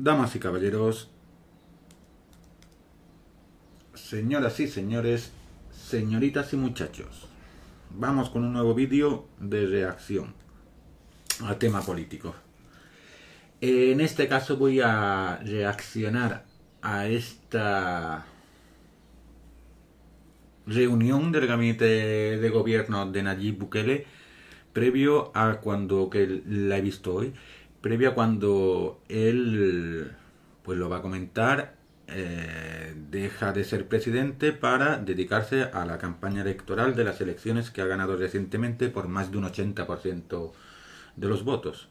Damas y caballeros, señoras y señores, señoritas y muchachos, vamos con un nuevo vídeo de reacción al tema político. En este caso voy a reaccionar a esta reunión del gabinete de gobierno de Nayib Bukele previo a cuando que la he visto hoy previa cuando él pues lo va a comentar eh, deja de ser presidente para dedicarse a la campaña electoral de las elecciones que ha ganado recientemente por más de un 80% de los votos,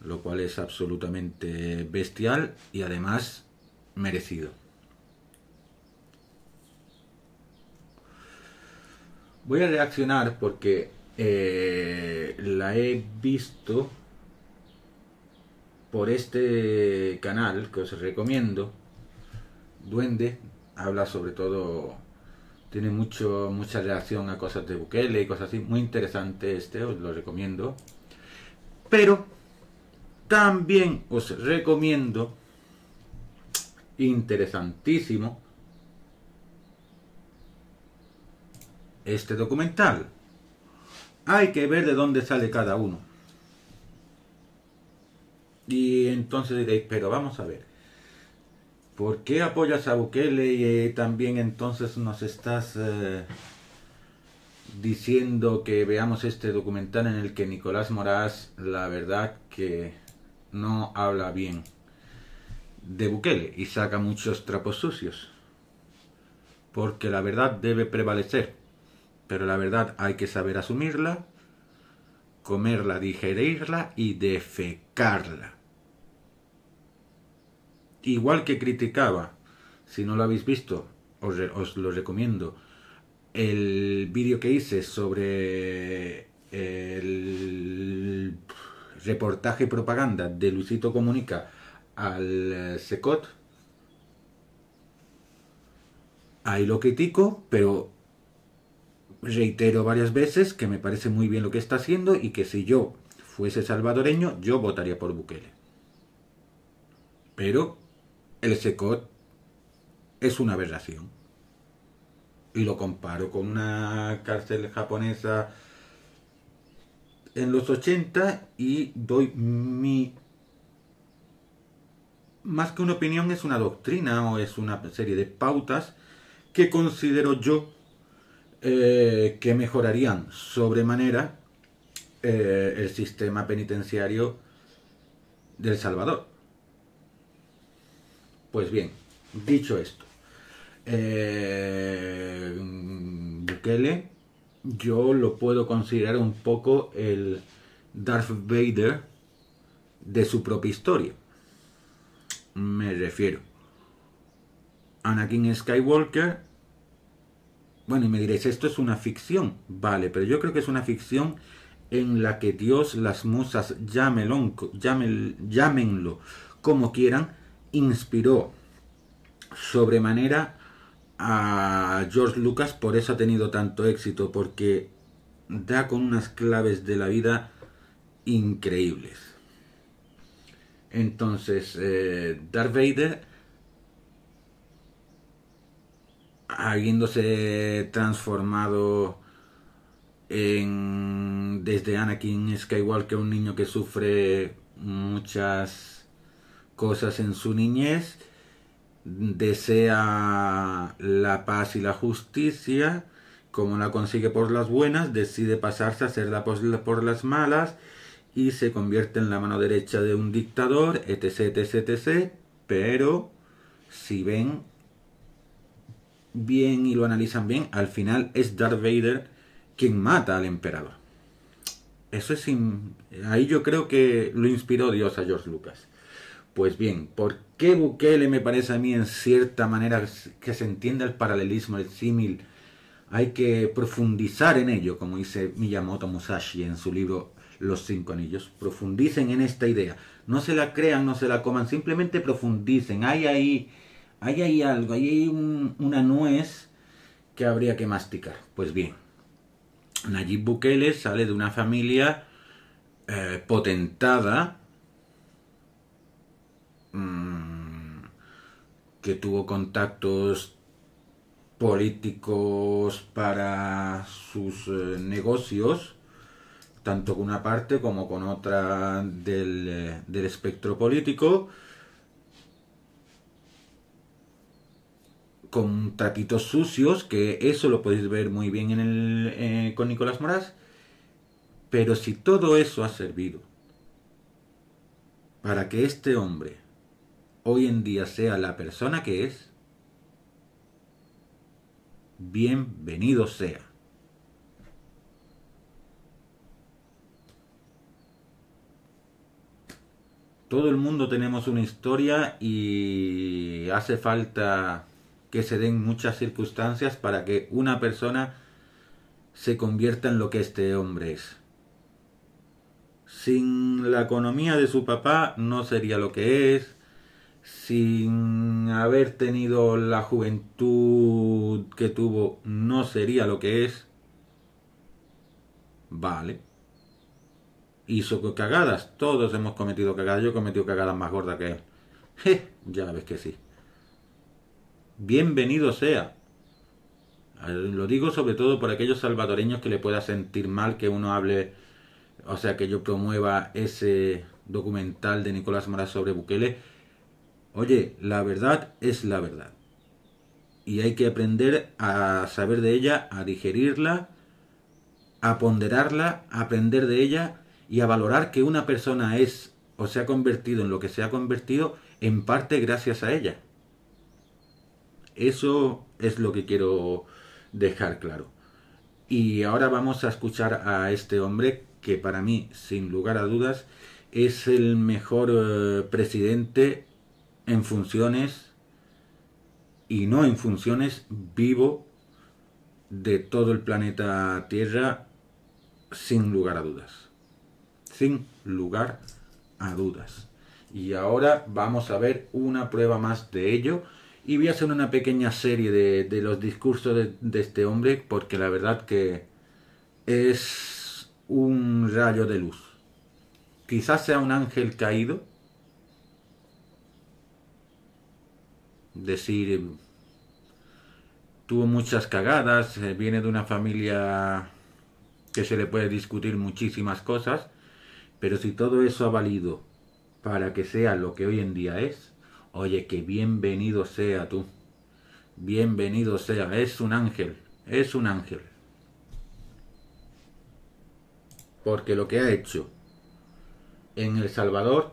lo cual es absolutamente bestial y además merecido. Voy a reaccionar porque eh, la he visto por este canal que os recomiendo. Duende habla sobre todo, tiene mucho, mucha relación a cosas de Bukele y cosas así. Muy interesante este, os lo recomiendo. Pero también os recomiendo, interesantísimo, este documental. Hay que ver de dónde sale cada uno. Y entonces diréis, pero vamos a ver, ¿por qué apoyas a Bukele y eh, también entonces nos estás eh, diciendo que veamos este documental en el que Nicolás Moraz, la verdad que no habla bien de Bukele y saca muchos trapos sucios? Porque la verdad debe prevalecer, pero la verdad hay que saber asumirla, comerla, digerirla y defecarla igual que criticaba, si no lo habéis visto, os, lo recomiendo, el vídeo que hice sobre el reportaje propaganda de Luisito Comunica al eh, SECOT, ahí lo critico, pero reitero varias veces que me parece muy bien lo que está haciendo y que si yo fuese salvadoreño, yo votaría por Bukele. Pero el SECOT es una aberración. Y lo comparo con una cárcel japonesa en los 80 y doy mi... Más que una opinión es una doctrina o es una serie de pautas que considero yo eh, que mejorarían sobremanera eh, el sistema penitenciario del Salvador. Pues bien, dicho esto, eh, Bukele yo lo puedo considerar un poco el Darth Vader de su propia historia. Me refiero. Anakin Skywalker. Bueno, y me diréis, esto es una ficción. Vale, pero yo creo que es una ficción en la que Dios, las musas, llámenlo, llámenlo como quieran, inspiró sobremanera a George Lucas, por eso ha tenido tanto éxito, porque da con unas claves de la vida increíbles. Entonces, eh, Darth Vader, habiéndose transformado en desde Anakin Skywalker, un niño que sufre muchas cosas en su niñez, desea la paz y la justicia, como la consigue por las buenas, decide pasarse a hacerla por las malas y se convierte en la mano derecha de un dictador, etc, etc, etc. Pero si ven bien y lo analizan bien, al final es Darth Vader quien mata al emperador. Eso es... Ahí yo creo que lo inspiró Dios a George Lucas. Pues bien, ¿por qué Bukele me parece a mí en cierta manera que se entienda el paralelismo, el símil? Hay que profundizar en ello, como dice Miyamoto Musashi en su libro Los Cinco Anillos. Profundicen en esta idea. No se la crean, no se la coman, simplemente profundicen. Hay ahí, hay ahí algo, hay ahí una nuez que habría que masticar. Pues bien, Nayib Bukele sale de una familia eh, potentada Mm, que tuvo contactos políticos para sus eh, negocios, tanto con una parte como con otra del, eh, espectro político, con tratitos sucios, que eso lo podéis ver muy bien en el, eh, con Nicolás Moraz, pero si todo eso ha servido para que este hombre hoy en día sea la persona que es, bienvenido sea. Todo el mundo tenemos una historia y hace falta que se den muchas circunstancias para que una persona se convierta en lo que este hombre es. Sin la economía de su papá no sería lo que es, sin haber tenido la juventud que tuvo, no sería lo que es. Vale. Hizo cagadas. Todos hemos cometido cagadas. Yo he cometido cagadas más gordas que él. Je, ya ves que sí. Bienvenido sea. Ah, lo digo sobre todo por aquellos salvadoreños que le pueda sentir mal que uno hable, o sea, que yo promueva ese documental de Nicolás Morales sobre Bukele Oye, la verdad es la verdad. Y hay que aprender a saber de ella, a digerirla, a ponderarla, a aprender de ella y a valorar que una persona es o se ha convertido en lo que se ha convertido en parte gracias a ella. Eso es lo que quiero dejar claro. Y ahora vamos a escuchar a este hombre que para mí, sin lugar a dudas, es el mejor eh, presidente en funciones y no en funciones vivo de todo el planeta Tierra sin lugar a dudas. Sin lugar a dudas. Y ahora vamos a ver una prueba más de ello. Y voy a hacer una pequeña serie de, los discursos de, de este hombre porque la verdad que es un rayo de luz. Quizás sea un ángel caído decir, em, tuvo muchas cagadas, eh, viene de una familia que se le puede discutir muchísimas cosas, pero si todo eso ha valido para que sea lo que hoy en día es, oye, que bienvenido sea tú, bienvenido sea, es un ángel, es un ángel. Porque lo que ha hecho en El Salvador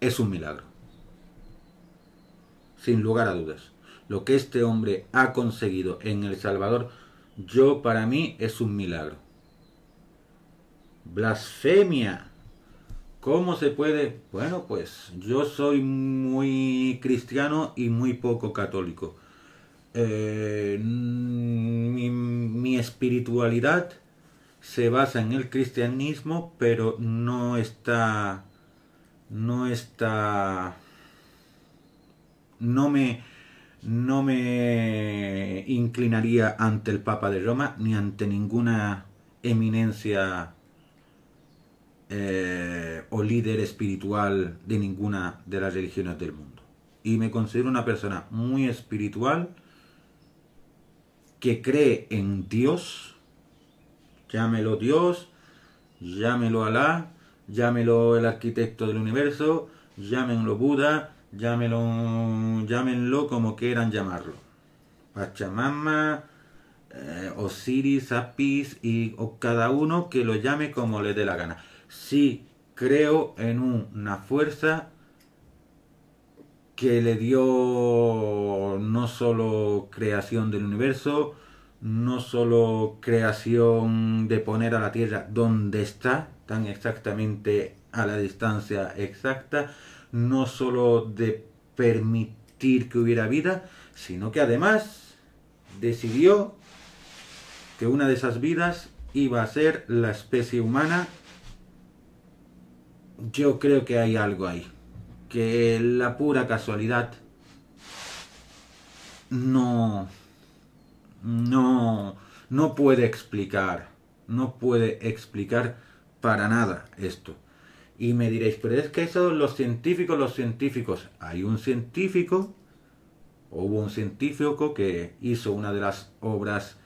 es un milagro sin lugar a dudas. Lo que este hombre ha conseguido en El Salvador, yo para mí es un milagro. Blasfemia. ¿Cómo se puede? Bueno, pues yo soy muy cristiano y muy poco católico. Eh, mi, mi espiritualidad se basa en el cristianismo, pero no está... No está no me, inclinaría ante el Papa de Roma ni ante ninguna eminencia eh, o líder espiritual de ninguna de las religiones del mundo. Y me considero una persona muy espiritual que cree en Dios, llámelo Dios, llámelo Alá, llámelo el arquitecto del universo, llámenlo Buda, llámelo, llámenlo como quieran llamarlo. Pachamama, o eh, Osiris, Apis y o cada uno que lo llame como le dé la gana. Sí, creo en una fuerza que le dio no solo creación del universo, no solo creación de poner a la Tierra donde está, tan exactamente a la distancia exacta, no solo de permitir que hubiera vida, sino que además decidió que una de esas vidas iba a ser la especie humana. Yo creo que hay algo ahí, que la pura casualidad no no no puede explicar, no puede explicar para nada esto. Y me diréis, pero es que eso los científicos, los científicos. Hay un científico, hubo un científico que hizo una de las obras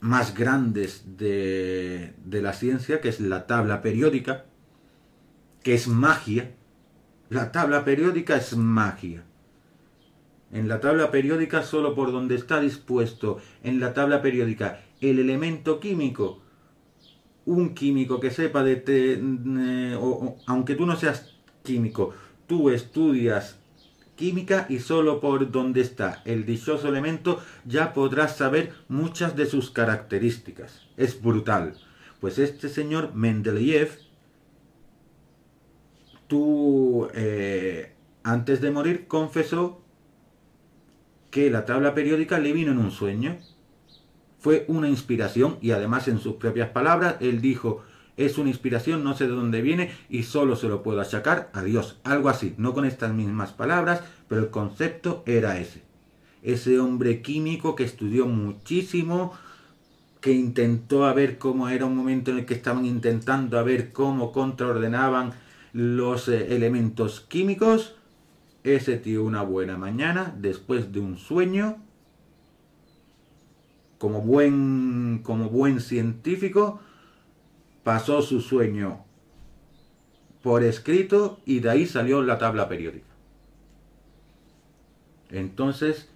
más grandes de, de la ciencia, que es la tabla periódica, que es magia. La tabla periódica es magia. En la tabla periódica solo por donde está dispuesto en la tabla periódica el elemento químico un químico que sepa de... Te, eh, o, aunque tú no seas químico, tú estudias química y solo por donde está el dichoso elemento ya podrás saber muchas de sus características. Es brutal. Pues este señor Mendeleev, tú eh, antes de morir confesó que la tabla periódica le vino en un sueño fue una inspiración y además en sus propias palabras él dijo, es una inspiración, no sé de dónde viene y solo se lo puedo achacar a Dios. Algo así, no con estas mismas palabras, pero el concepto era ese. Ese hombre químico que estudió muchísimo, que intentó a ver cómo era un momento en el que estaban intentando a ver cómo contraordenaban los eh, elementos químicos. Ese tío una buena mañana, después de un sueño, como buen, como buen científico, pasó su sueño por escrito y de ahí salió la tabla periódica. Entonces,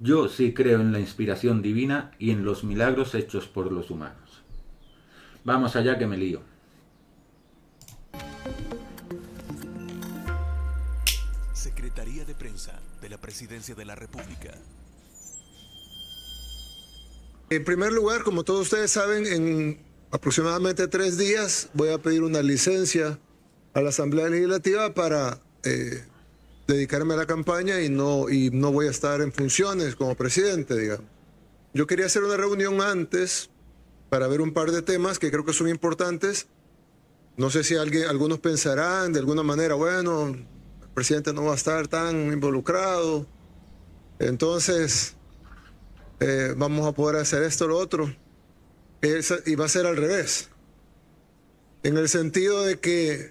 yo sí creo en la inspiración divina y en los milagros hechos por los humanos. Vamos allá que me lío. Secretaría de Prensa de la Presidencia de la República. En primer lugar, como todos ustedes saben, en aproximadamente tres días voy a pedir una licencia a la Asamblea Legislativa para eh, dedicarme a la campaña y no, y no voy a estar en funciones como presidente, digamos. Yo quería hacer una reunión antes para ver un par de temas que creo que son importantes. No sé si alguien, algunos pensarán de alguna manera, bueno, el presidente no va a estar tan involucrado. Entonces, eh, vamos a poder hacer esto o lo otro. Y va a ser al revés. En el sentido de que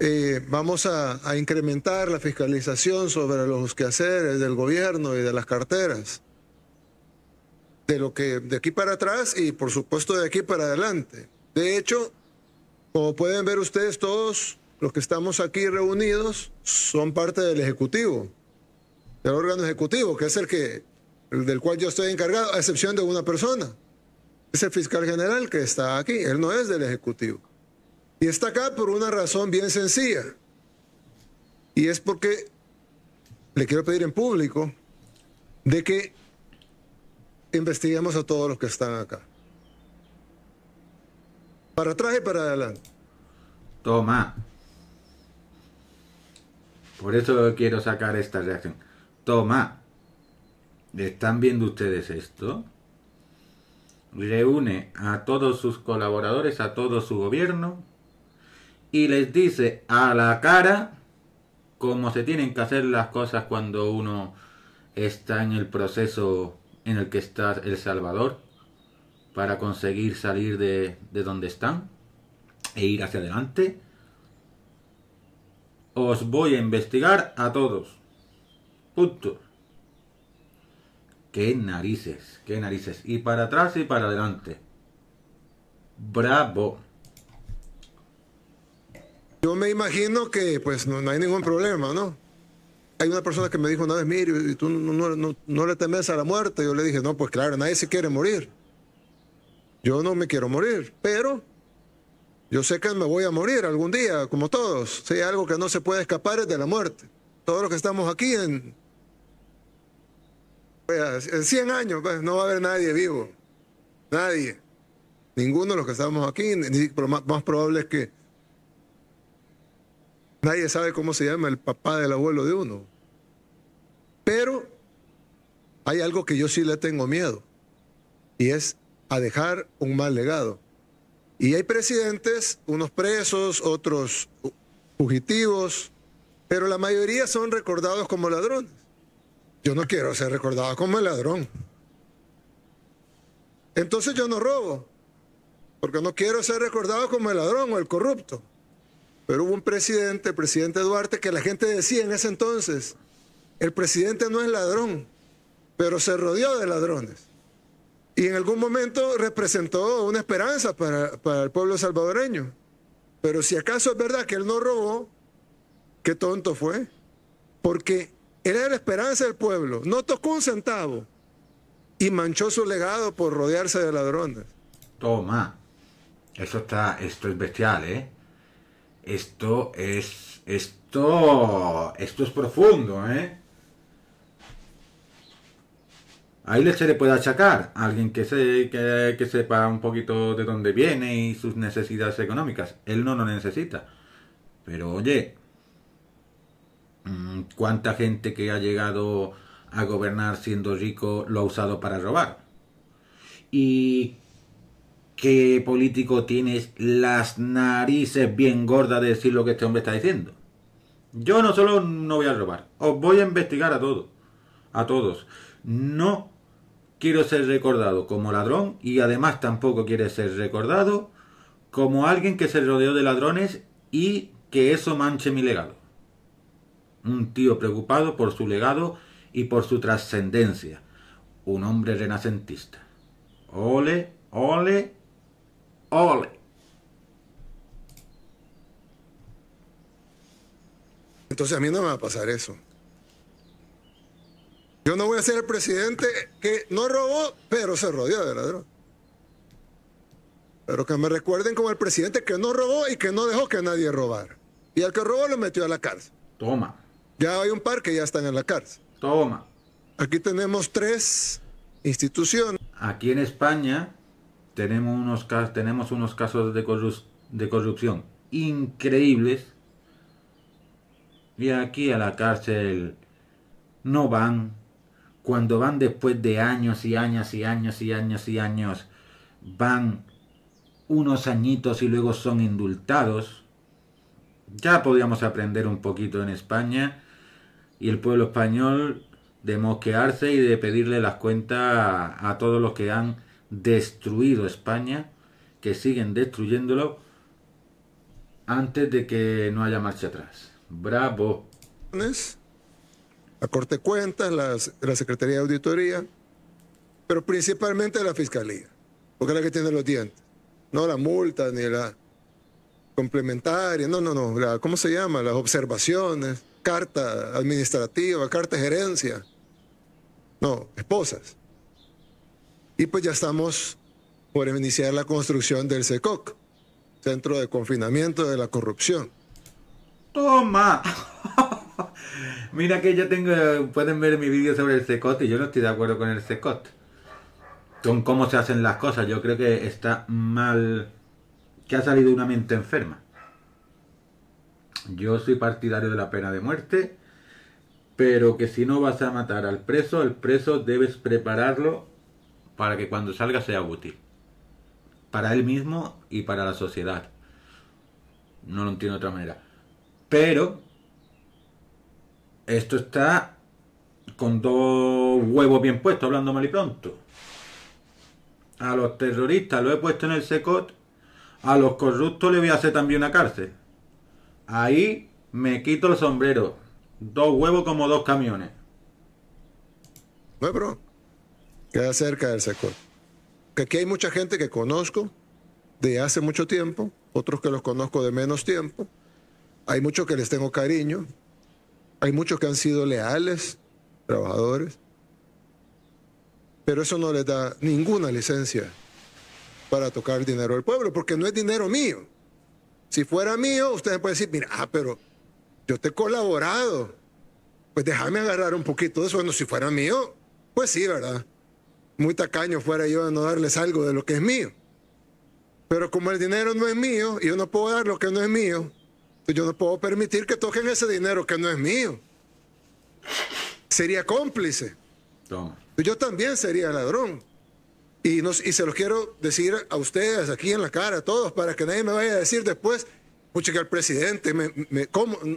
eh, vamos a, a, incrementar la fiscalización sobre los quehaceres del gobierno y de las carteras. De lo que de aquí para atrás y por supuesto de aquí para adelante. De hecho, como pueden ver ustedes todos los que estamos aquí reunidos son parte del Ejecutivo, del órgano ejecutivo, que es el que del cual yo estoy encargado, a excepción de una persona. Es el fiscal general que está aquí, él no es del Ejecutivo. Y está acá por una razón bien sencilla. Y es porque le quiero pedir en público de que investiguemos a todos los que están acá. Para atrás y para adelante. Toma. Por eso quiero sacar esta reacción. Toma. ¿Están viendo ustedes esto? Reúne a todos sus colaboradores, a todo su gobierno, y les dice a la cara cómo se tienen que hacer las cosas cuando uno está en el proceso en el que está El Salvador para conseguir salir de, de donde están e ir hacia adelante. Os voy a investigar a todos. Punto. Qué narices, qué narices. Y para atrás y para adelante. Bravo. Yo me imagino que pues no, hay ningún problema, ¿no? Hay una persona que me dijo una vez, mire, tú no, le temes a la muerte. Yo le dije, no, pues claro, nadie se quiere morir. Yo no me quiero morir, pero yo sé que me voy a morir algún día, como todos. Si algo que no se puede escapar es de la muerte. Todos los que estamos aquí en, pues, en 100 años pues, no va a haber nadie vivo. Nadie. Ninguno de los que estamos aquí. Lo más, más probable es que nadie sabe cómo se llama el papá del abuelo de uno. Pero hay algo que yo sí le tengo miedo. Y es a dejar un mal legado. Y hay presidentes, unos presos, otros fugitivos, pero la mayoría son recordados como ladrones. Yo no quiero ser recordado como el ladrón. Entonces yo no robo, porque no quiero ser recordado como el ladrón o el corrupto. Pero hubo un presidente, presidente Duarte, que la gente decía en ese entonces, el presidente no es ladrón, pero se rodeó de ladrones. Y en algún momento representó una esperanza para, para el pueblo salvadoreño. Pero si acaso es verdad que él no robó, qué tonto fue. Porque era la esperanza del pueblo, no tocó un centavo y manchó su legado por rodearse de ladrones. Toma, eso está, esto es bestial, ¿eh? Esto es, esto, esto es profundo, ¿eh? Ahí le se le puede achacar a alguien que, que sepa un poquito de dónde viene y sus necesidades económicas. Él no lo necesita. Pero oye, Mm, cuánta gente que ha llegado a gobernar siendo rico lo ha usado para robar. Y qué político tienes las narices bien gordas de decir lo que este hombre está diciendo. Yo no solo no voy a robar, os voy a investigar a todos, a todos. No quiero ser recordado como ladrón y además tampoco quiero ser recordado como alguien que se rodeó de ladrones y que eso manche mi legado un tío preocupado por su legado y por su trascendencia, un hombre renacentista. Ole, ole, ole. Entonces a mí no me va a pasar eso. Yo no voy a ser el presidente que no robó, pero se rodeó de Pero que me recuerden como el presidente que no robó y que no dejó que nadie robara. Y al que robó lo metió a la cárcel. Toma. Ya hay un par que ya están en la cárcel. Toma. Aquí tenemos tres instituciones. Aquí en España tenemos unos, tenemos unos casos de, de corrupción increíbles. Y aquí a la cárcel no van. Cuando van después de años y años y años y años y años, van unos añitos y luego son indultados. Ya podríamos aprender un poquito en España y el pueblo español de mosquearse y de pedirle las cuentas a, todos los que han destruido España, que siguen destruyéndolo, antes de que no haya marcha atrás. Bravo. La Corte Cuentas, las, la Secretaría de Auditoría, pero principalmente la Fiscalía, porque es la que tiene los dientes, no la multa ni la complementaria, no, no, no, ¿cómo se llama? Las observaciones, carta administrativa, carta de gerencia. No, esposas. Y pues ya estamos por iniciar la construcción del SECOC, e Centro de Confinamiento de la Corrupción. ¡Toma! Mira que yo tengo, pueden ver mi vídeo sobre el CECOT y yo no estoy de acuerdo con el CECOT. Con cómo se hacen las cosas, yo creo que está mal que ha salido una mente enferma. Yo soy partidario de la pena de muerte, pero que si no vas a matar al preso, el preso debes prepararlo para que cuando salga sea útil. Para él mismo y para la sociedad. No lo entiendo de otra manera. Pero esto está con dos huevos bien puestos, hablando mal y pronto. A los terroristas lo he puesto en el SECOT a los corruptos le voy a hacer también una cárcel. Ahí me quito el sombrero. Dos huevos como dos camiones. Bueno, bro. Queda cerca del sector. Que aquí hay mucha gente que conozco de hace mucho tiempo, otros que los conozco de menos tiempo. Hay muchos que les tengo cariño. Hay muchos que han sido leales, trabajadores. Pero eso no les da ninguna licencia para tocar dinero del pueblo, porque no es dinero mío. Si fuera mío, ustedes pueden decir, mira, ah, pero yo te he colaborado, pues déjame agarrar un poquito de eso. Bueno, si fuera mío, pues sí, ¿verdad? Muy tacaño fuera yo de no darles algo de lo que es mío. Pero como el dinero no es mío y yo no puedo dar lo que no es mío, pues yo no puedo permitir que toquen ese dinero que no es mío. Sería cómplice. Yo también sería ladrón. Y, se los quiero decir a ustedes aquí en la cara, a todos, para que nadie me vaya a decir después, pucha que el presidente me, me,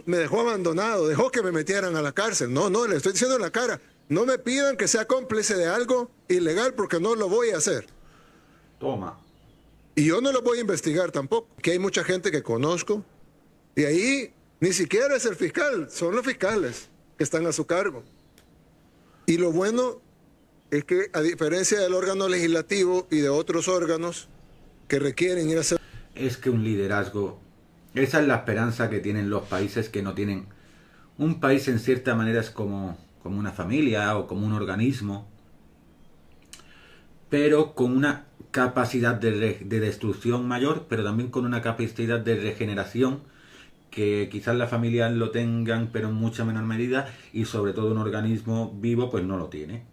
me dejó abandonado, dejó que me metieran a la cárcel. No, no, le estoy diciendo en la cara, no me pidan que sea cómplice de algo ilegal porque no lo voy a hacer. Toma. Y yo no lo voy a investigar tampoco, que hay mucha gente que conozco y ahí ni siquiera es el fiscal, son los fiscales que están a su cargo. Y lo bueno es que a diferencia del órgano legislativo y de otros órganos que requieren ir a hacer... Es que un liderazgo, esa es la esperanza que tienen los países que no tienen... Un país en cierta manera es como, como una familia o como un organismo, pero con una capacidad de, de destrucción mayor, pero también con una capacidad de regeneración que quizás las familias lo tengan, pero en mucha menor medida, y sobre todo un organismo vivo, pues no lo tiene.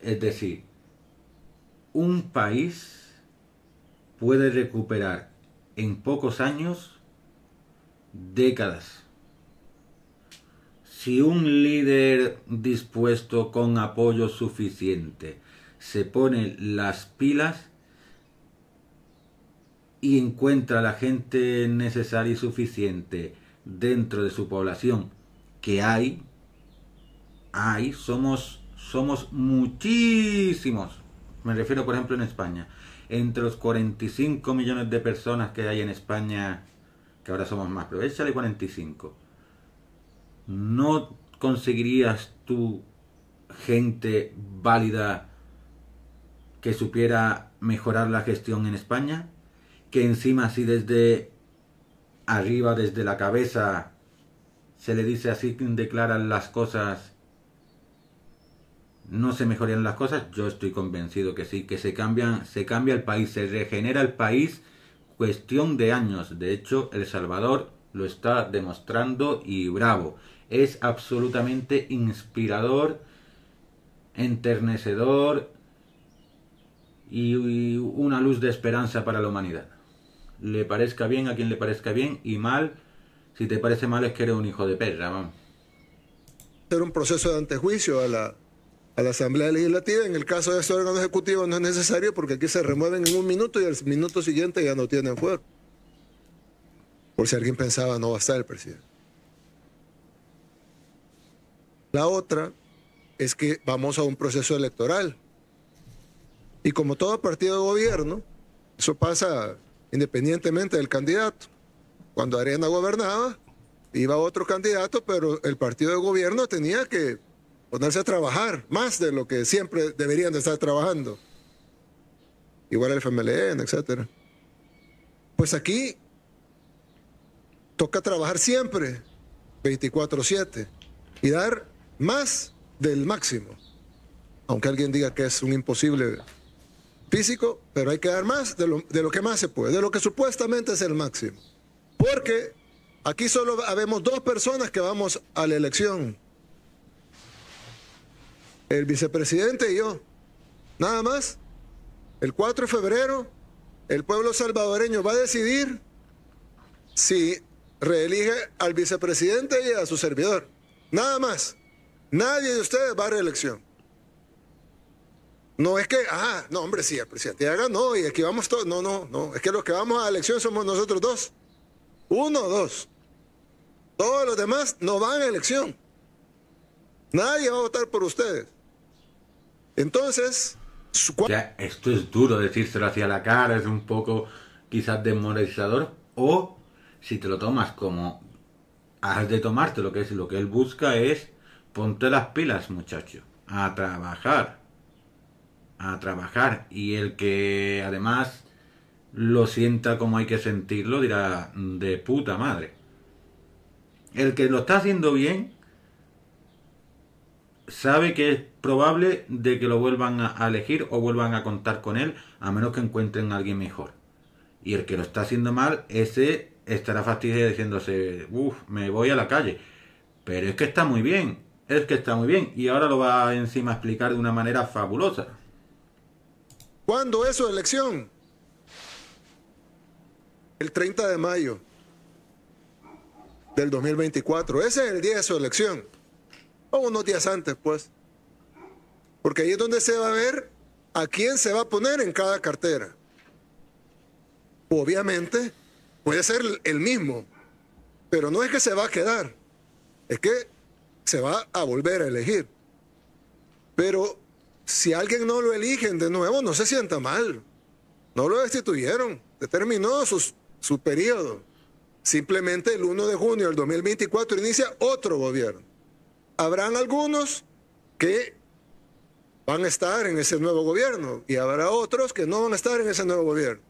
Es decir, un país puede recuperar en pocos años décadas. Si un líder dispuesto con apoyo suficiente se pone las pilas y encuentra la gente necesaria y suficiente dentro de su población, que hay, hay, somos somos muchísimos. Me refiero, por ejemplo, en España. Entre los 45 millones de personas que hay en España, que ahora somos más, pero échale 45. No conseguirías tú gente válida que supiera mejorar la gestión en España, que encima así desde arriba, desde la cabeza, se le dice así declaran las cosas no se mejoran las cosas, yo estoy convencido que sí, que se cambia, se cambia el país, se regenera el país, cuestión de años. De hecho, El Salvador lo está demostrando y bravo. Es absolutamente inspirador, enternecedor y una luz de esperanza para la humanidad. Le parezca bien a quien le parezca bien y mal, si te parece mal es que eres un hijo de perra, vamos. Hacer un proceso de antejuicio a la a la Asamblea Legislativa. En el caso de ese órgano ejecutivo no es necesario porque aquí se remueven en un minuto y al minuto siguiente ya no tienen fuero. Por si alguien pensaba no va a estar el presidente. La otra es que vamos a un proceso electoral. Y como todo partido de gobierno, eso pasa independientemente del candidato. Cuando Arena gobernaba, iba otro candidato, pero el partido de gobierno tenía que ponerse a trabajar más de lo que siempre deberían de estar trabajando. Igual el FMLN, etc. Pues aquí toca trabajar siempre, 24/7, y dar más del máximo. Aunque alguien diga que es un imposible físico, pero hay que dar más de lo, que más se puede, de lo que supuestamente es el máximo. Porque aquí solo habemos dos personas que vamos a la elección el vicepresidente y yo. Nada más. El 4 de febrero, el pueblo salvadoreño va a decidir si reelige al vicepresidente y a su servidor. Nada más. Nadie de ustedes va a reelección. No es que, ah, no, hombre, sí, el presidente haga no, y aquí vamos todos. No, no, no. Es que los que vamos a elección somos nosotros dos. Uno, dos. Todos los demás no van a elección. Nadie va a votar por ustedes. Entonces, esto es duro decírselo hacia la cara, es un poco quizás desmoralizador, o si te lo tomas como has de tomarte lo que es lo que él busca es ponte las pilas, muchacho, a trabajar. A trabajar y el que además lo sienta como hay que sentirlo dirá de puta madre. El que lo está haciendo bien sabe que es probable de que lo vuelvan a elegir o vuelvan a contar con él, a menos que encuentren a alguien mejor. Y el que lo está haciendo mal, ese estará fastidiado diciéndose, uff, me voy a la calle. Pero es que está muy bien, es que está muy bien. Y ahora lo va encima a explicar de una manera fabulosa. ¿Cuándo es su elección? El 30 de mayo del 2024. Ese es el día de su elección o unos días antes, pues. Porque ahí es donde se va a ver a quién se va a poner en cada cartera. Obviamente, puede ser el mismo, pero no es que se va a quedar, es que se va a volver a elegir. Pero si alguien no lo eligen de nuevo, no se sienta mal. No lo destituyeron, determinó su, su periodo. Simplemente el 1 de junio del 2024 inicia otro gobierno habrán algunos que van a estar en ese nuevo gobierno y habrá otros que no van a estar en ese nuevo gobierno.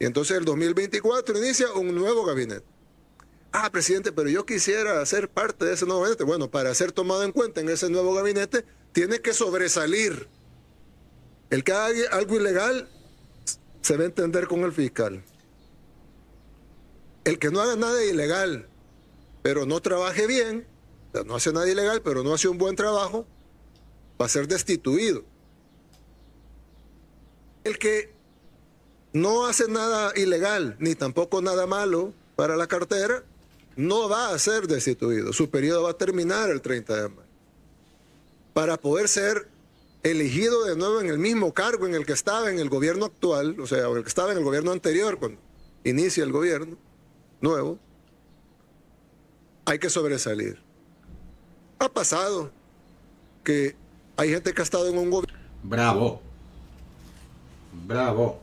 Y entonces el 2024 inicia un nuevo gabinete. Ah, presidente, pero yo quisiera ser parte de ese nuevo gabinete. Bueno, para ser tomado en cuenta en ese nuevo gabinete, tiene que sobresalir. El que haga algo ilegal se va a entender con el fiscal. El que no haga nada ilegal, pero no trabaje bien, no hace nada ilegal, pero no hace un buen trabajo, va a ser destituido. El que no hace nada ilegal, ni tampoco nada malo para la cartera, no va a ser destituido. Su periodo va a terminar el 30 de mayo. Para poder ser elegido de nuevo en el mismo cargo en el que estaba en el gobierno actual, o sea, en el que estaba en el gobierno anterior, cuando inicia el gobierno nuevo, hay que sobresalir ha pasado que hay gente que ha estado en un gobierno. Bravo. Bravo.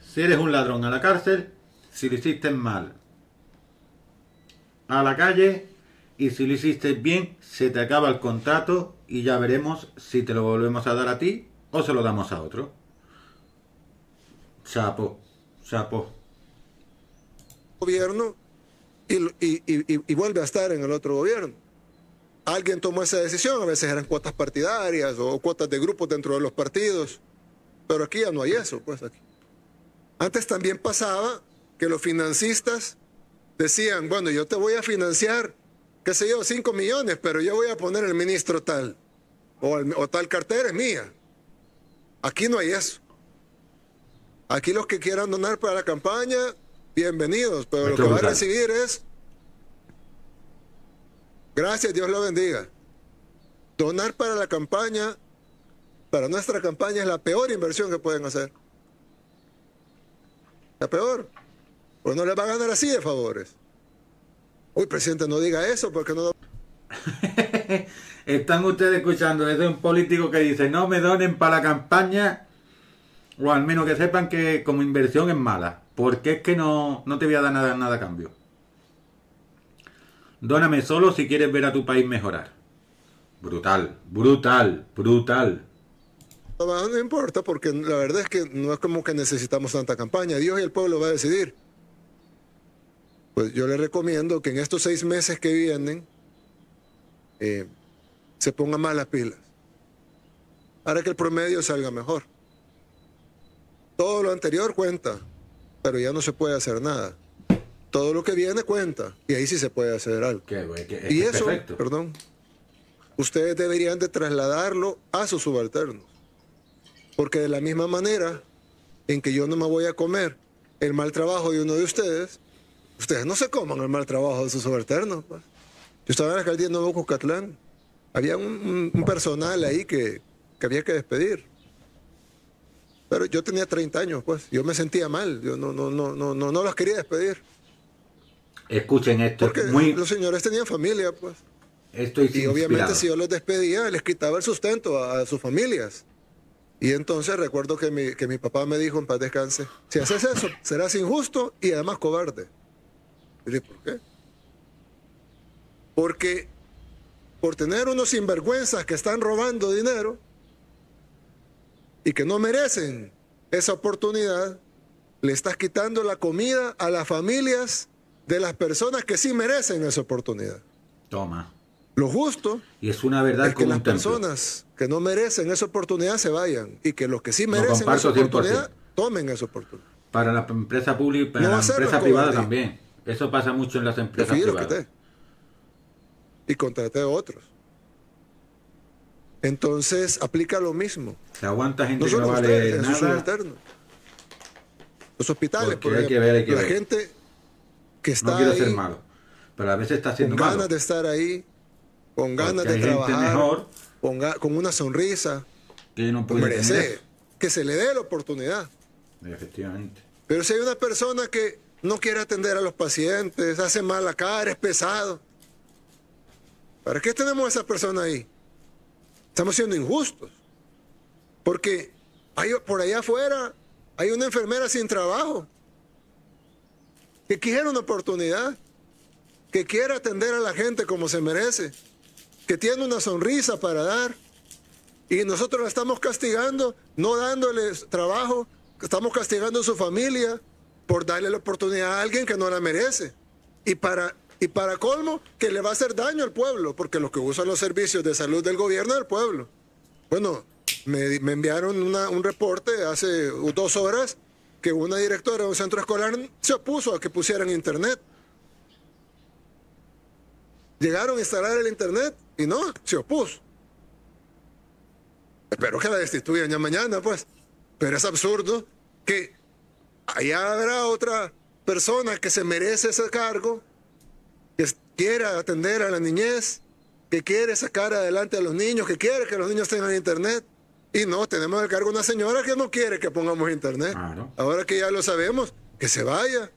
Si eres un ladrón a la cárcel, si lo hiciste mal. A la calle y si lo hiciste bien, se te acaba el contrato y ya veremos si te lo volvemos a dar a ti o se lo damos a otro. Chapo, chapo. Gobierno y, vuelve a estar en el otro gobierno. Alguien tomó esa decisión, a veces eran cuotas partidarias o cuotas de grupos dentro de los partidos, pero aquí ya no hay eso, pues Antes también pasaba que los financistas decían, bueno, yo te voy a financiar, qué sé yo, 5 millones, pero yo voy a poner el ministro tal, o, o tal cartera es mía. Aquí no hay eso. Aquí los que quieran donar para la campaña bienvenidos, pero lo que va a recibir es... Gracias, Dios lo bendiga. Donar para la campaña, para nuestra campaña es la peor inversión que pueden hacer. La peor. Pues no le va a ganar así de favores. Uy, presidente, no diga eso porque no... Están ustedes escuchando, es un político que dice, no me donen para la campaña, o al menos que sepan que como inversión es mala. ¿Por qué es que no, no te voy a dar nada, nada a cambio. Dóname solo si quieres ver a tu país mejorar. Brutal, brutal, brutal. No, importa, porque la verdad es que no es como que necesitamos tanta campaña. Dios y el pueblo va a decidir. Pues yo le recomiendo que en estos seis meses que vienen eh, se ponga más las pilas. Para que el promedio salga mejor. Todo lo anterior cuenta pero ya no se puede hacer nada. Todo lo que viene cuenta y ahí sí se puede hacer algo. y eh, eso, perdón, ustedes deberían de trasladarlo a sus subalternos. Porque de la misma manera en que yo no me voy a comer el mal trabajo de uno de ustedes, ustedes no se coman el mal trabajo de sus subalternos. Pues. Yo estaba en la alcaldía de Nuevo Cucatlán, Había un, personal ahí que había que despedir. Pero yo tenía 30 años, pues. Yo me sentía mal. Yo no, no, no, no, no, los quería despedir. Escuchen esto. Porque los señores tenían familia, pues. y obviamente si yo los despedía, les quitaba el sustento a, sus familias. Y entonces recuerdo que mi, que mi papá me dijo en paz descanse, si haces eso, serás injusto y además cobarde. Y ¿por qué? Porque por tener unos sinvergüenzas que están robando dinero, y que no merecen esa oportunidad, le estás quitando la comida a las familias de las personas que sí merecen esa oportunidad. Toma. Lo justo y es una verdad que las personas que no merecen esa oportunidad se vayan y que los que sí merecen esa oportunidad tomen esa oportunidad. Para la empresa pública, para la empresa privada también. Eso pasa mucho en las empresas privadas. Y contraté a otros. Entonces aplica lo mismo. Se aguanta gente no no vale nada. Los hospitales, por la gente que está no quiero malo, pero a veces está haciendo con ganas de estar ahí, con ganas de trabajar, mejor, con, una sonrisa, que no puede que se le dé la oportunidad. Efectivamente. Pero si hay una persona que no quiere atender a los pacientes, hace mala cara, es pesado. ¿Para qué tenemos a esa persona ahí? Estamos siendo injustos. Porque por allá afuera hay una enfermera sin trabajo que quiere una oportunidad, que quiere atender a la gente como se merece, que tiene una sonrisa para dar. Y nosotros la estamos castigando, no dándoles trabajo, estamos castigando a su familia por darle la oportunidad a alguien que no la merece. Y para y para colmo, que le va a hacer daño al pueblo, porque lo que usan los servicios de salud del gobierno es el pueblo. Bueno, me, enviaron un reporte hace dos horas que una directora de un centro escolar se opuso a que pusieran internet. Llegaron a instalar el internet y no, se opuso. Espero que la destituyan ya mañana, pues. Pero es absurdo que allá habrá otra persona que se merece ese cargo quiera atender a la niñez, que quiere sacar adelante a los niños, que quiere que los niños tengan internet. Y no, tenemos el cargo una señora que no quiere que pongamos internet. Ahora que ya lo sabemos, que se vaya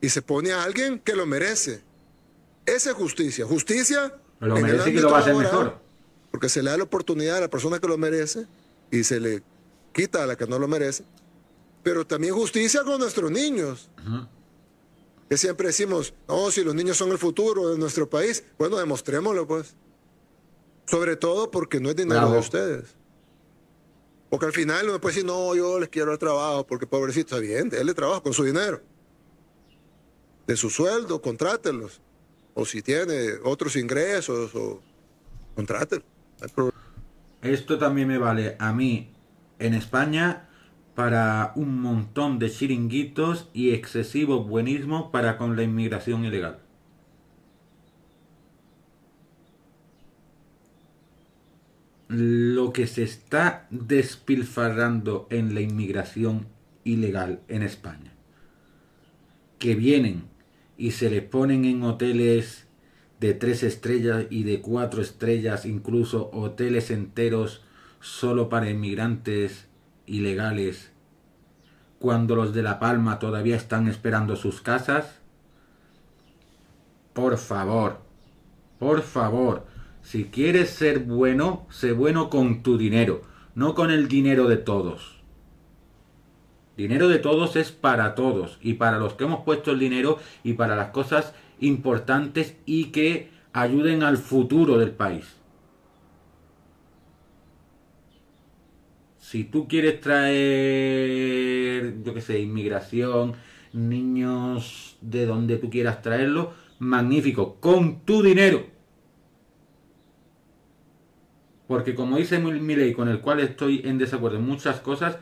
y se pone a alguien que lo merece. Esa es justicia. Justicia. Lo merece Porque se le da la oportunidad a la persona que lo merece y se le quita a la que no lo merece. Pero también justicia con nuestros niños que siempre decimos, no, si los niños son el futuro de nuestro país, bueno, demostrémoslo pues. Sobre todo porque no es dinero de ustedes. Porque al final uno puede decir, no, yo les quiero el trabajo, porque pobrecito, está bien, déle trabaja con su dinero. De su sueldo, contrátelos. O si tiene otros ingresos, o contrátelos. Esto también me vale a mí en España para un montón de chiringuitos y excesivo buenismo para con la inmigración ilegal. Lo que se está despilfarrando en la inmigración ilegal en España, que vienen y se les ponen en hoteles de tres estrellas y de cuatro estrellas, incluso hoteles enteros solo para inmigrantes, ilegales, cuando los de La Palma todavía están esperando sus casas? Por favor, por favor, si quieres ser bueno, sé bueno con tu dinero, no con el dinero de todos. Dinero de todos es para todos y para los que hemos puesto el dinero y para las cosas importantes y que ayuden al futuro del país. Si tú quieres traer, yo qué sé, inmigración, niños de donde tú quieras traerlos, magnífico, con tu dinero. Porque como dice mi ley, con el cual estoy en desacuerdo en muchas cosas,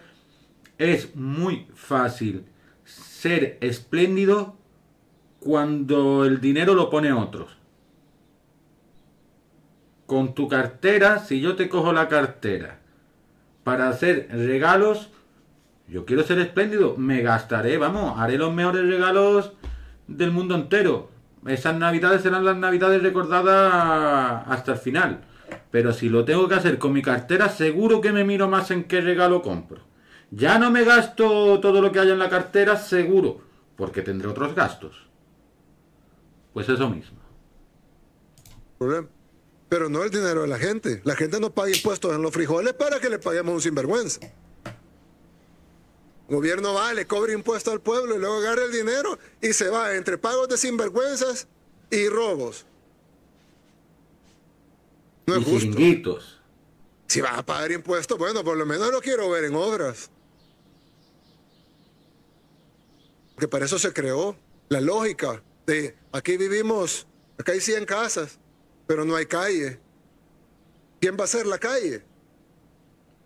es muy fácil ser espléndido cuando el dinero lo pone otros. Con tu cartera, si yo te cojo la cartera para hacer regalos. Yo quiero ser espléndido, me gastaré, vamos, haré los mejores regalos del mundo entero. Esas navidades serán las navidades recordadas hasta el final. Pero si lo tengo que hacer con mi cartera, seguro que me miro más en qué regalo compro. Ya no me gasto todo lo que haya en la cartera, seguro, porque tendré otros gastos. Pues eso mismo pero no el dinero de la gente. La gente no paga impuestos en los frijoles para que le paguemos un sinvergüenza. El gobierno va, le cobra impuestos al pueblo y luego agarra el dinero y se va entre pagos de sinvergüenzas y robos. No es justo. Si va a pagar impuestos, bueno, por lo menos lo quiero ver en obras. Porque para eso se creó la lógica de aquí vivimos, acá hay 100 casas, pero no hay calle. ¿Quién va a ser la calle?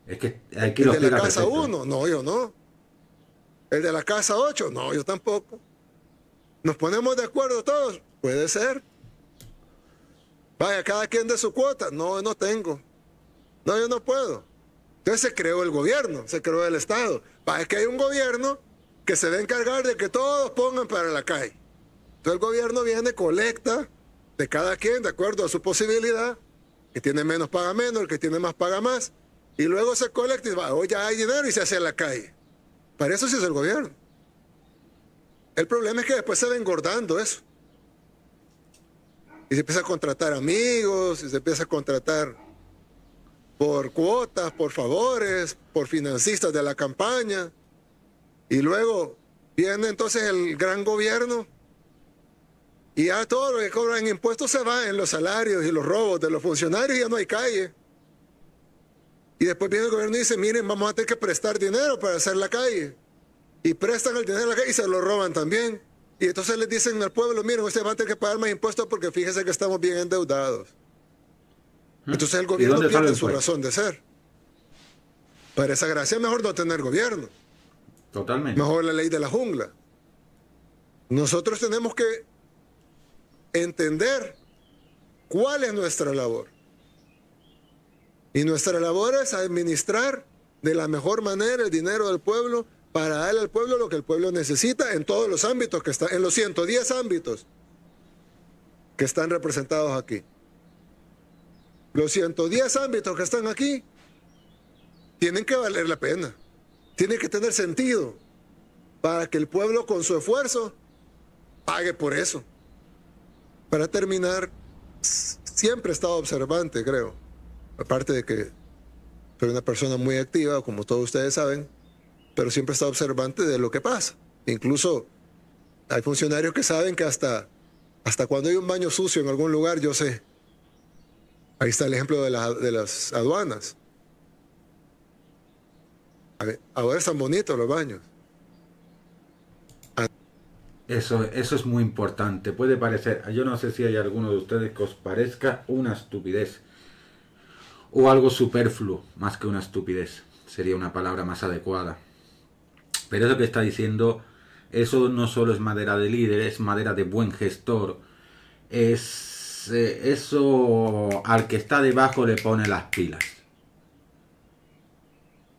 Es que hay que El de la casa uno. no, yo no. El de la casa 8, no, yo tampoco. ¿Nos ponemos de acuerdo todos? Puede ser. Vaya, cada quien de su cuota. No, yo no tengo. No, yo no puedo. Entonces se creó el gobierno, se creó el Estado. Vaya, es que hay un gobierno que se va a encargar de que todos pongan para la calle. Entonces el gobierno viene, colecta, de cada quien, de acuerdo a su posibilidad. El que tiene menos paga menos, el que tiene más paga más. Y luego se colecta y va, hoy oh, ya hay dinero y se hace en la calle. Para eso sí es el gobierno. El problema es que después se va engordando eso. Y se empieza a contratar amigos, y se empieza a contratar por cuotas, por favores, por financistas de la campaña. Y luego viene entonces el gran gobierno y ya todo lo que cobran impuestos se va en los salarios y los robos de los funcionarios y ya no hay calle. Y después viene el gobierno y dice, miren, vamos a tener que prestar dinero para hacer la calle. Y prestan el dinero a la calle y se lo roban también. Y entonces les dicen al pueblo, miren, ustedes van a tener que pagar más impuestos porque fíjense que estamos bien endeudados. Entonces el gobierno pierde su razón de ser. Para esa gracia mejor no tener gobierno. Totalmente. Mejor la ley de la jungla. Nosotros tenemos que entender cuál es nuestra labor. Y nuestra labor es administrar de la mejor manera el dinero del pueblo para darle al pueblo lo que el pueblo necesita en todos los ámbitos que están, en los 110 ámbitos que están representados aquí. Los 110 ámbitos que están aquí tienen que valer la pena, tienen que tener sentido para que el pueblo con su esfuerzo pague por eso. Para terminar, siempre he estado observante, creo. Aparte de que soy una persona muy activa, como todos ustedes saben, pero siempre he estado observante de lo que pasa. Incluso hay funcionarios que saben que hasta, hasta cuando hay un baño sucio en algún lugar, yo sé. Ahí está el ejemplo de, de las aduanas. Ahora están bonitos los baños. Eso, eso es muy importante. Puede parecer, yo no sé si hay alguno de ustedes que os parezca una estupidez o algo superfluo, más que una estupidez, sería una palabra más adecuada. Pero eso que está diciendo, eso no solo es madera de líder, es madera de buen gestor, es eh, eso al que está debajo le pone las pilas.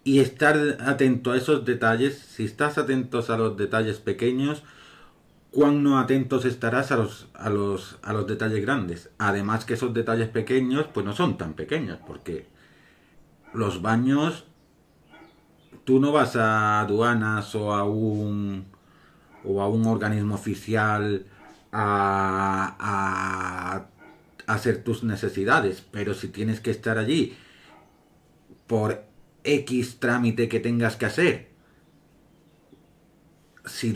Y estar atento a esos detalles, si estás atentos a los detalles pequeños, cuán no atentos estarás a los, detalles grandes. Además que esos detalles pequeños, pues no son tan pequeños, porque los baños, tú no vas a aduanas o a un, organismo oficial a, a hacer tus necesidades, pero si tienes que estar allí por X trámite que tengas que hacer, si,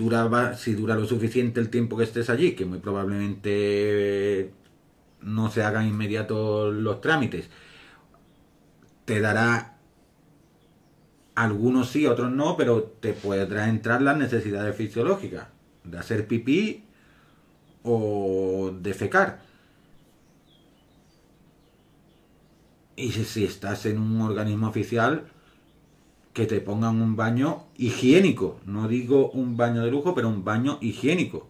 si dura lo suficiente el tiempo que estés allí, que muy probablemente eh, no se hagan inmediatos los trámites, te dará algunos sí, otros no, pero te podrá entrar las necesidades fisiológicas de hacer pipí o de fecar. Y si estás en un organismo oficial, que te pongan un baño higiénico. No digo un baño de lujo, pero un baño higiénico.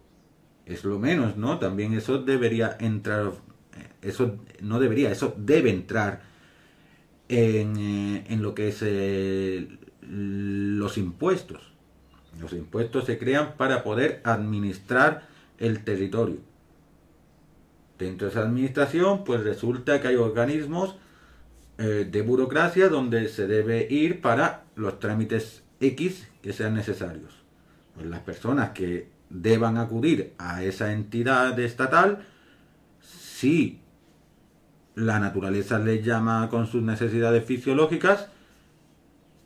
Es lo menos, ¿no? También eso debería entrar, eh, eso no debería, eso debe entrar en, eh, lo que es eh, los impuestos. Los impuestos se crean para poder administrar el territorio. Dentro de esa administración, pues resulta que hay organismos eh, de burocracia donde se debe ir para los trámites X que sean necesarios. Pues las personas que deban acudir a esa entidad estatal, si la naturaleza les llama con sus necesidades fisiológicas,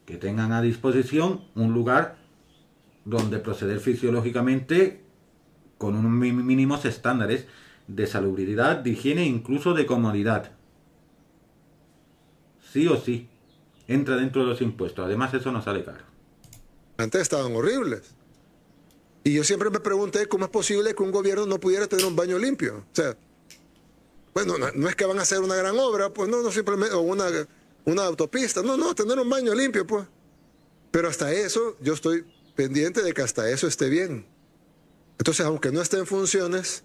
que tengan a disposición un lugar donde proceder fisiológicamente con unos mínimos estándares de salubridad, de higiene e incluso de comodidad sí o sí, entra dentro de los impuestos. Además, eso no sale caro. Antes estaban horribles. Y yo siempre me pregunté cómo es posible que un gobierno no pudiera tener un baño limpio. O sea, bueno, no, es que van a hacer una gran obra, pues no, no simplemente, o una, una autopista, no, no, tener un baño limpio, pues. Pero hasta eso, yo estoy pendiente de que hasta eso esté bien. Entonces, aunque no esté en funciones,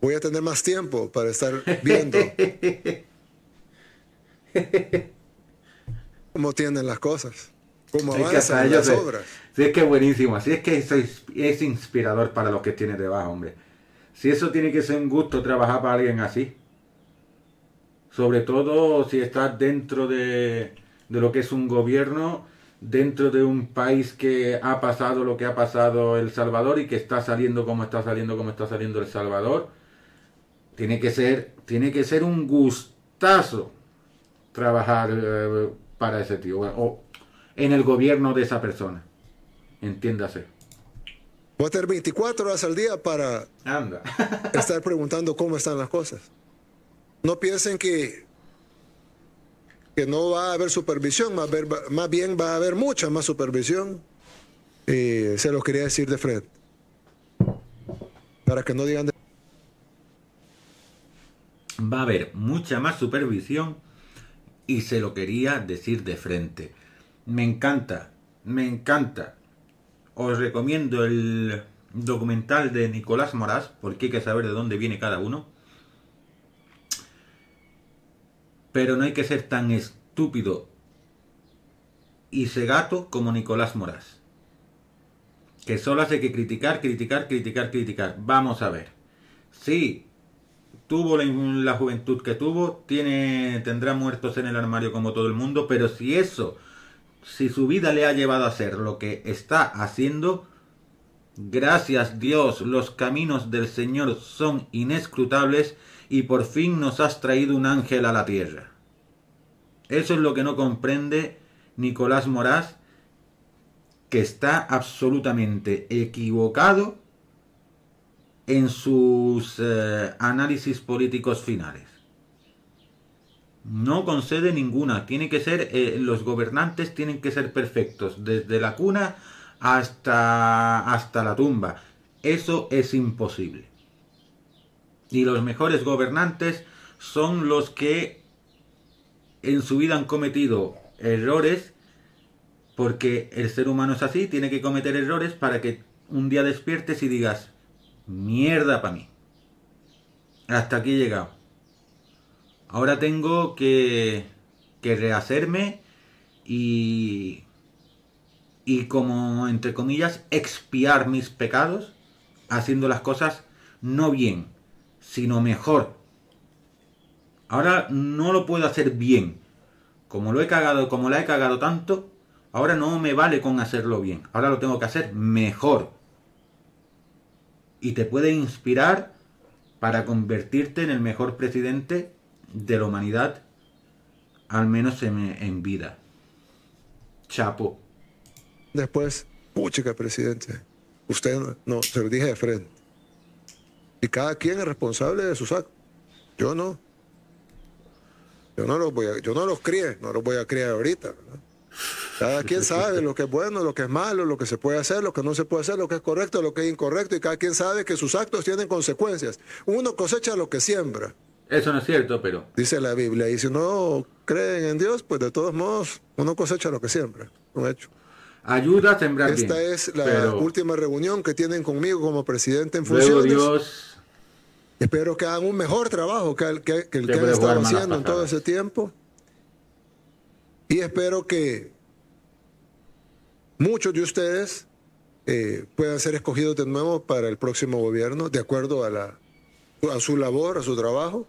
voy a tener más tiempo para estar viendo cómo tienen las cosas, cómo avanzan las obras. Sí, es que buenísimo, así es que es, inspirador para los que tienes debajo, hombre. Si eso tiene que ser un gusto trabajar para alguien así, sobre todo si estás dentro de, de lo que es un gobierno, dentro de un país que ha pasado lo que ha pasado El Salvador y que está saliendo como está saliendo, como está saliendo El Salvador, tiene que ser, tiene que ser un gustazo trabajar eh, para ese tío o en el gobierno de esa persona. Entiéndase. Voy a tener 24 horas al día para estar preguntando cómo están las cosas. No piensen que, que no va a haber supervisión, más, bien va a haber mucha más supervisión. Eh, se lo quería decir de Fred Para que no digan Va a haber mucha más supervisión y se lo quería decir de frente. Me encanta, me encanta. Os recomiendo el documental de Nicolás Moraz, porque hay que saber de dónde viene cada uno. Pero no hay que ser tan estúpido y cegato como Nicolás Moraz. Que solo hace que criticar, criticar, criticar, criticar. Vamos a ver. Sí, tuvo la, juventud que tuvo, tiene, tendrá muertos en el armario como todo el mundo, pero si eso, si su vida le ha llevado a hacer lo que está haciendo, gracias Dios, los caminos del Señor son inescrutables y por fin nos has traído un ángel a la tierra. Eso es lo que no comprende Nicolás Moraz, que está absolutamente equivocado en sus eh, análisis políticos finales. No concede ninguna. Tiene que ser, eh, los gobernantes tienen que ser perfectos, desde la cuna hasta, hasta la tumba. Eso es imposible. Y los mejores gobernantes son los que en su vida han cometido errores, porque el ser humano es así, tiene que cometer errores para que un día despiertes y digas, mierda para mí. Hasta aquí he llegado. Ahora tengo que, que rehacerme y, y como, entre comillas, expiar mis pecados haciendo las cosas no bien, sino mejor. Ahora no lo puedo hacer bien. Como lo he cagado, como la he cagado tanto, ahora no me vale con hacerlo bien. Ahora lo tengo que hacer mejor y te puede inspirar para convertirte en el mejor presidente de la humanidad, al menos en, en vida. Chapo. Después, que presidente. Usted no, se lo dije de frente. Y cada quien es responsable de sus actos. Yo no. Yo no los voy a, yo no los no los voy a criar ahorita, ¿verdad? Cada quien sabe lo que es bueno, lo que es malo, lo que se puede hacer, lo que no se puede hacer, lo que es correcto, lo que es incorrecto, y cada quien sabe que sus actos tienen consecuencias. Uno cosecha lo que siembra. Eso no es cierto, pero. Dice la Biblia, y si no creen en Dios, pues de todos modos, uno cosecha lo que siembra. Un hecho. Ayuda a sembrar. Esta es la última reunión que tienen conmigo como presidente en funciones. Dios Espero que hagan un mejor trabajo que el que, que, el han estado haciendo en todo ese tiempo. Y espero que muchos de ustedes eh, puedan ser escogidos de nuevo para el próximo gobierno, de acuerdo a, la, a su labor, a su trabajo.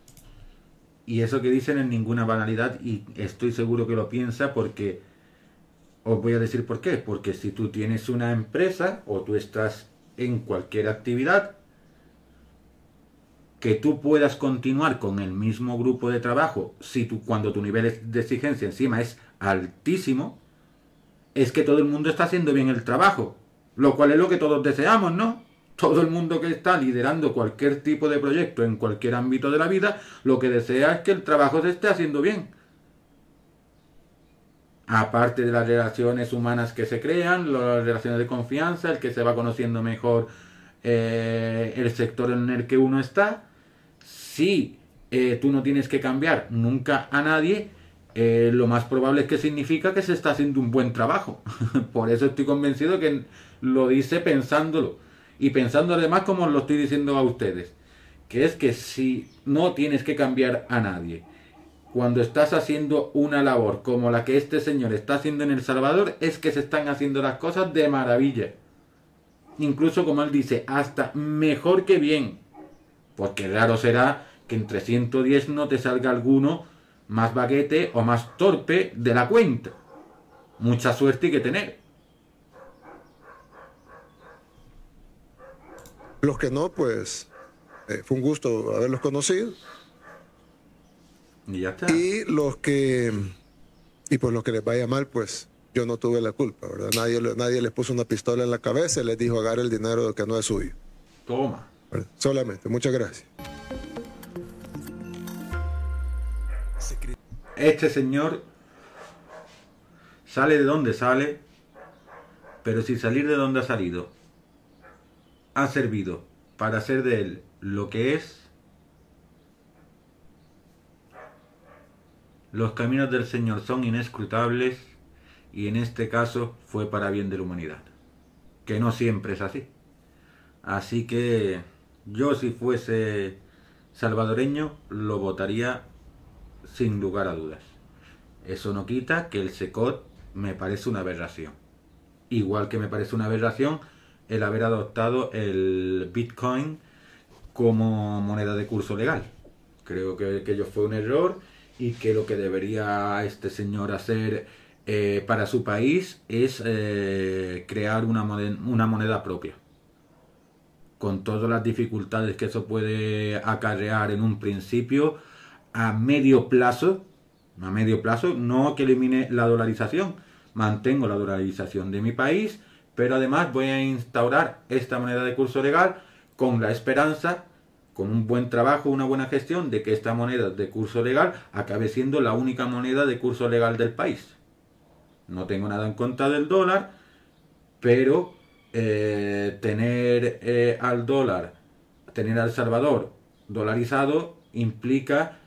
Y eso que dicen es ninguna banalidad y estoy seguro que lo piensa porque os voy a decir por qué. Porque si tú tienes una empresa o tú estás en cualquier actividad, que tú puedas continuar con el mismo grupo de trabajo si tú, cuando tu nivel de exigencia encima es altísimo, es que todo el mundo está haciendo bien el trabajo, lo cual es lo que todos deseamos, ¿no? Todo el mundo que está liderando cualquier tipo de proyecto en cualquier ámbito de la vida, lo que desea es que el trabajo se esté haciendo bien. Aparte de las relaciones humanas que se crean, las relaciones de confianza, el que se va conociendo mejor eh, el sector en el que uno está, si eh, tú no tienes que cambiar nunca a nadie, eh, lo más probable es que significa que se está haciendo un buen trabajo. Por eso estoy convencido que lo dice pensándolo. Y pensando además como lo estoy diciendo a ustedes. Que es que si no tienes que cambiar a nadie. Cuando estás haciendo una labor como la que este señor está haciendo en El Salvador, es que se están haciendo las cosas de maravilla. Incluso como él dice, hasta mejor que bien. Porque raro será que entre 110 no te salga alguno más baguete o más torpe de la cuenta. Mucha suerte hay que tener. Los que no, pues eh, fue un gusto haberlos conocido. Y ya está. Y los que, y pues los que les vaya mal, pues yo no tuve la culpa, ¿verdad? Nadie, nadie les puso una pistola en la cabeza y les dijo agarre el dinero que no es suyo. Toma. Solamente, muchas gracias. Este señor sale de donde sale, pero sin salir de donde ha salido. Ha servido para hacer de él lo que es Los caminos del Señor son inescrutables y en este caso fue para bien de la humanidad, que no siempre es así. Así que yo si fuese salvadoreño lo votaría sin lugar a dudas. Eso no quita que el SECOT me parece una aberración. Igual que me parece una aberración el haber adoptado el Bitcoin como moneda de curso legal. Creo que, ello fue un error y que lo que debería este señor hacer eh, para su país es eh, crear una moneda propia. Con todas las dificultades que eso puede acarrear en un principio, a medio plazo, a medio plazo, no que elimine la dolarización, mantengo la dolarización de mi país, pero además voy a instaurar esta moneda de curso legal con la esperanza, con un buen trabajo, una buena gestión, de que esta moneda de curso legal acabe siendo la única moneda de curso legal del país. No tengo nada en contra del dólar, pero eh, tener eh, al dólar, tener al Salvador dolarizado implica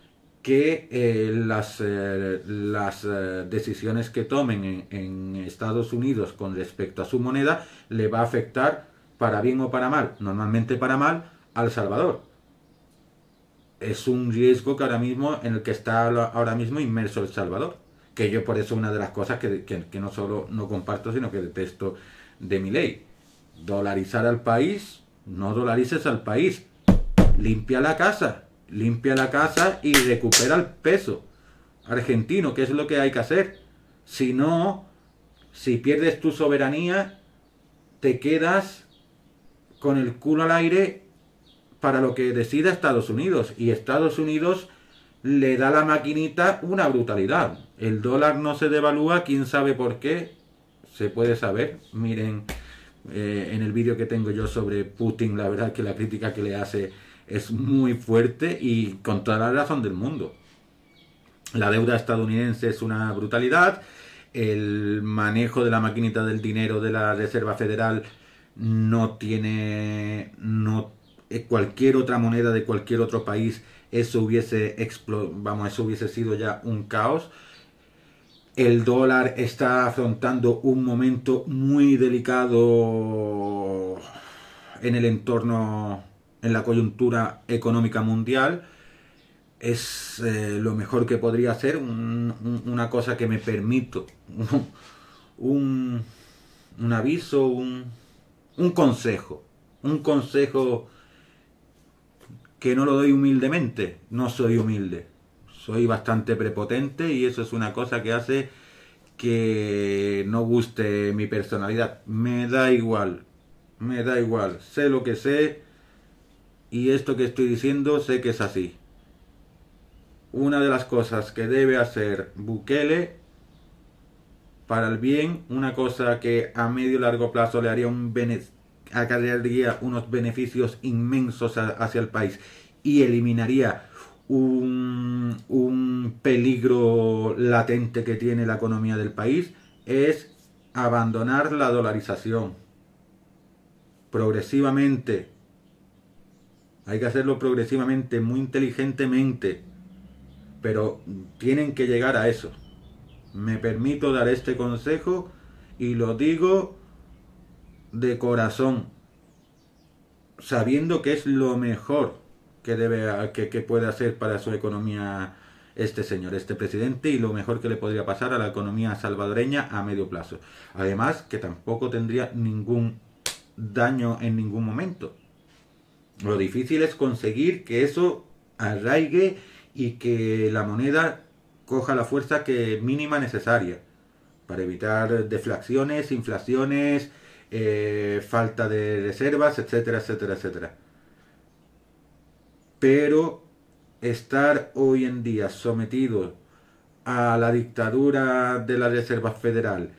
que eh, las, eh, las eh, decisiones que tomen en, Estados Unidos con respecto a su moneda le va a afectar para bien o para mal, normalmente para mal, al Salvador. Es un riesgo que ahora mismo, en el que está ahora mismo inmerso El Salvador. Que yo por eso una de las cosas que no solo no comparto, sino que detesto de mi ley. Dolarizar al país, no dolarices al país, limpia la casa, limpia la casa y recupera el peso argentino, que es lo que hay que hacer. Si no, si pierdes tu soberanía, te quedas con el culo al aire para lo que decida Estados Unidos. Y Estados Unidos le da la maquinita una brutalidad. El dólar no se devalúa, quién sabe por qué, se puede saber. Miren eh, en el vídeo que tengo yo sobre Putin, la verdad que la crítica que le hace es muy fuerte y con toda la razón del mundo. La deuda estadounidense es una brutalidad, el manejo de la maquinita del dinero de la Reserva Federal no tiene... No, eh, cualquier otra moneda de cualquier otro país, eso hubiese, vamos, eso hubiese sido ya un caos. El dólar está afrontando un momento muy delicado en el entorno en la coyuntura económica mundial, es eh, lo mejor que podría ser una cosa que me permito, un, un aviso, un, consejo, un consejo que no lo doy humildemente, no soy humilde, soy bastante prepotente y eso es una cosa que hace que no guste mi personalidad, me da igual, me da igual, sé lo que sé, y esto que estoy diciendo sé que es así. Una de las cosas que debe hacer Bukele para el bien, una cosa que a medio y largo plazo le haría un unos beneficios inmensos hacia el país y eliminaría un, un peligro latente que tiene la economía del país, es abandonar la dolarización. Progresivamente hay que hacerlo progresivamente, muy inteligentemente, pero tienen que llegar a eso. Me permito dar este consejo y lo digo de corazón, sabiendo que es lo mejor que debe que, puede hacer para su economía este señor, este presidente, y lo mejor que le podría pasar a la economía salvadoreña a medio plazo. Además, que tampoco tendría ningún daño en ningún momento. Lo difícil es conseguir que eso arraigue y que la moneda coja la fuerza que mínima necesaria para evitar deflaciones, inflaciones, eh, falta de reservas, etcétera, etcétera, etcétera. Pero estar hoy en día sometido a la dictadura de la Reserva Federal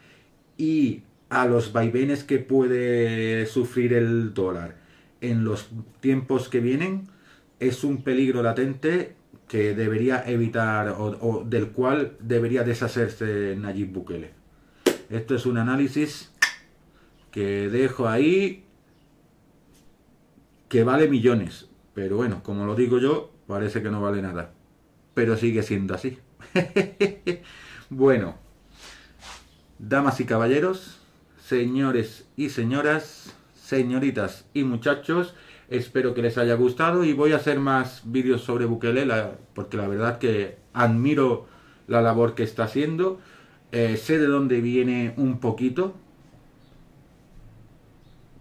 y a los vaivenes que puede sufrir el dólar en los tiempos que vienen es un peligro latente que debería evitar o, del cual debería deshacerse Nayib Bukele. Esto es un análisis que dejo ahí que vale millones, pero bueno, como lo digo yo, parece que no vale nada. Pero sigue siendo así. bueno, damas y caballeros, señores y señoras, señoritas y muchachos. Espero que les haya gustado y voy a hacer más vídeos sobre Bukele porque la verdad que admiro la labor que está haciendo. Eh, sé de dónde viene un poquito.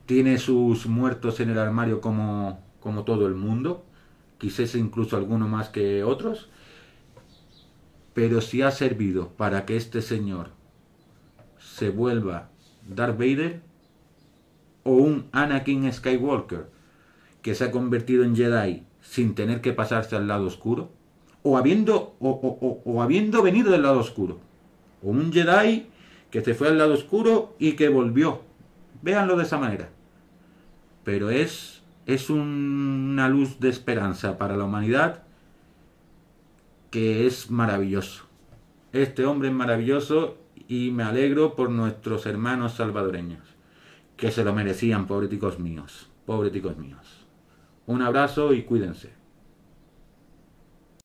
Tiene sus muertos en el armario como, como todo el mundo. Quizás incluso alguno más que otros. Pero si ha servido para que este señor se vuelva Darth Vader, o un Anakin Skywalker que se ha convertido en Jedi sin tener que pasarse al lado oscuro, o habiendo, o, habiendo venido del lado oscuro, o un Jedi que se fue al lado oscuro y que volvió. Véanlo de esa manera. Pero es, es una luz de esperanza para la humanidad que es maravilloso. Este hombre es maravilloso y me alegro por nuestros hermanos salvadoreños que se lo merecían, pobreticos míos, pobreticos míos. Un abrazo y cuídense.